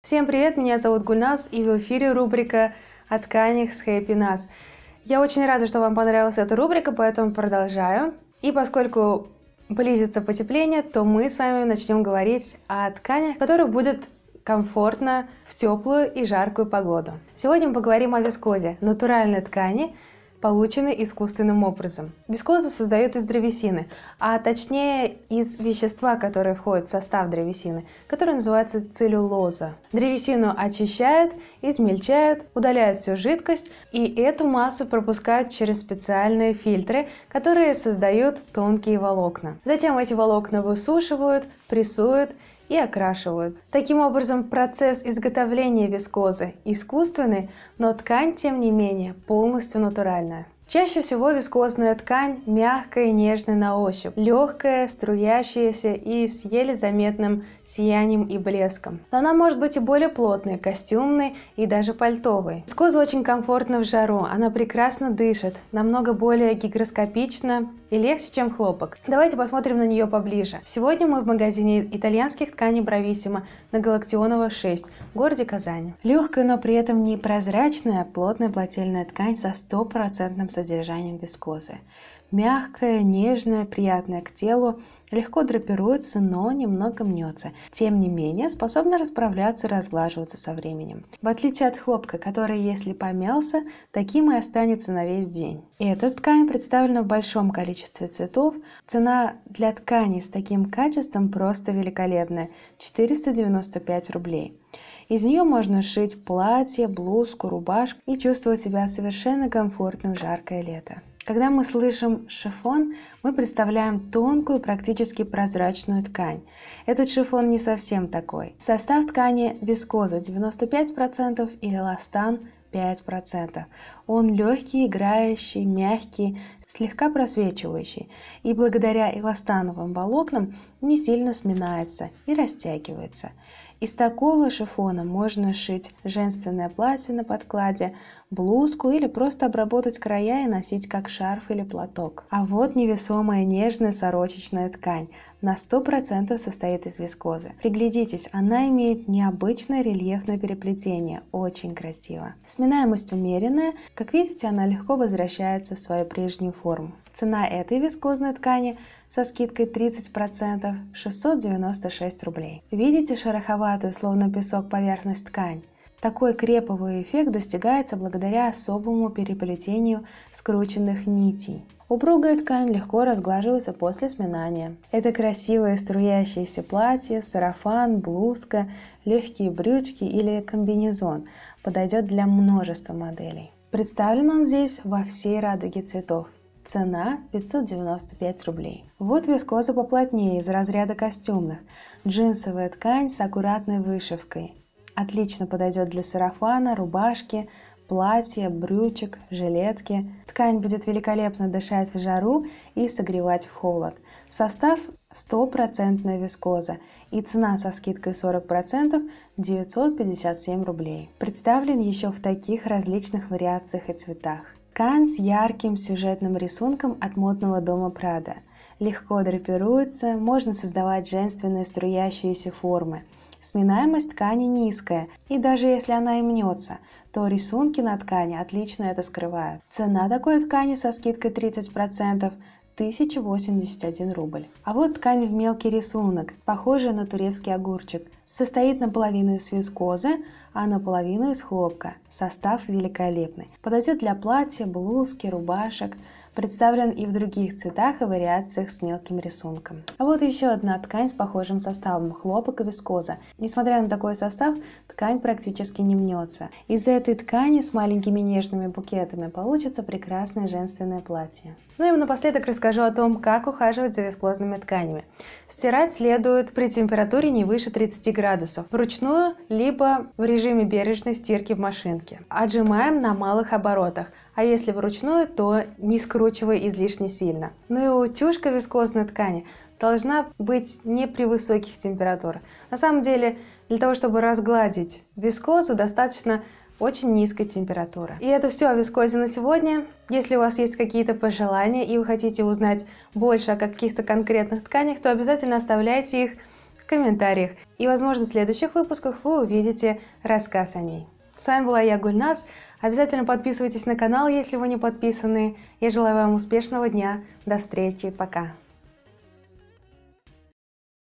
Всем привет, меня зовут Гульнас, и в эфире рубрика «О тканях с Хэппи Нас». Я очень рада, что вам понравилась эта рубрика, поэтому продолжаю. И поскольку близится потепление, то мы с вами начнем говорить о тканях, которые будут комфортно в теплую и жаркую погоду. Сегодня мы поговорим о вискозе, натуральной ткани, получены искусственным образом. Вискозу создают из древесины, а точнее из вещества, которое входит в состав древесины, которое называется целлюлоза. Древесину очищают, измельчают, удаляют всю жидкость, и эту массу пропускают через специальные фильтры, которые создают тонкие волокна. Затем эти волокна высушивают, прессуют и окрашивают. Таким образом, процесс изготовления вискозы искусственный, но ткань, тем не менее, полностью натуральная. Чаще всего вискозная ткань мягкая и нежная на ощупь, легкая, струящаяся и с еле заметным сиянием и блеском. Но она может быть и более плотной, костюмной и даже пальтовой. Вискоза очень комфортна в жару, она прекрасно дышит, намного более гигроскопична и легче, чем хлопок. Давайте посмотрим на нее поближе. Сегодня мы в магазине итальянских тканей Брависсимо на Галактионова 6 в городе Казани. Легкая, но при этом непрозрачная, плотная плательная ткань со стопроцентным содержанием вискозы. Мягкая, нежная, приятная к телу, легко драпируется, но немного мнется. Тем не менее, способна расправляться и разглаживаться со временем. В отличие от хлопка, который, если помялся, таким и останется на весь день. И эта ткань представлена в большом количестве цветов. Цена для ткани с таким качеством просто великолепная – 495 рублей. Из нее можно шить платье, блузку, рубашку и чувствовать себя совершенно комфортно в жаркое лето. Когда мы слышим шифон, мы представляем тонкую, практически прозрачную ткань. Этот шифон не совсем такой. Состав ткани – вискоза 95% и эластан 5%. Он легкий, играющий, мягкий, слегка просвечивающий, и благодаря эластановым волокнам не сильно сминается и растягивается. Из такого шифона можно шить женственное платье на подкладе, блузку или просто обработать края и носить как шарф или платок. А вот невесомая нежная сорочечная ткань на 100% состоит из вискозы. Приглядитесь, она имеет необычное рельефное переплетение, очень красиво. Сминаемость умеренная, как видите, она легко возвращается в свою прежнюю форму. Цена этой вискозной ткани со скидкой 30% 696 рублей. Видите шероховатый гладкую, словно песок, поверхность ткань. Такой креповый эффект достигается благодаря особому переплетению скрученных нитей. Упругая ткань легко разглаживается после сминания. Это красивые струящиеся платья, сарафан, блузка, легкие брючки или комбинезон подойдет для множества моделей. Представлен он здесь во всей радуге цветов. Цена 595 рублей. Вот вискоза поплотнее из разряда костюмных. Джинсовая ткань с аккуратной вышивкой. Отлично подойдет для сарафана, рубашки, платья, брючек, жилетки. Ткань будет великолепно дышать в жару и согревать в холод. Состав 100% вискоза и цена со скидкой 40% 957 рублей. Представлен еще в таких различных вариациях и цветах. Ткань с ярким сюжетным рисунком от модного дома Прада. Легко драпируется, можно создавать женственные струящиеся формы. Сминаемость ткани низкая, и даже если она и мнется, то рисунки на ткани отлично это скрывают. Цена такой ткани со скидкой 30% 1081 рубль. А вот ткань в мелкий рисунок, похожая на турецкий огурчик. Состоит наполовину из вискозы, а наполовину из хлопка. Состав великолепный. Подойдет для платья, блузки, рубашек представлен и в других цветах и вариациях с мелким рисунком. А вот еще одна ткань с похожим составом – хлопок и вискоза. Несмотря на такой состав, ткань практически не мнется. Из этой ткани с маленькими нежными букетами получится прекрасное женственное платье. Ну и напоследок расскажу о том, как ухаживать за вискозными тканями. Стирать следует при температуре не выше 30 градусов, вручную, либо в режиме бережной стирки в машинке. Отжимаем на малых оборотах – а если вручную, то не скручивай излишне сильно. Ну и утюжка вискозной ткани должна быть не при высоких температурах. На самом деле, для того, чтобы разгладить вискозу, достаточно очень низкой температуры. И это все о вискозе на сегодня. Если у вас есть какие-то пожелания и вы хотите узнать больше о каких-то конкретных тканях, то обязательно оставляйте их в комментариях. И, возможно, в следующих выпусках вы увидите рассказ о ней. С вами была я, Гульнас. Обязательно подписывайтесь на канал, если вы не подписаны. Я желаю вам успешного дня. До встречи. Пока.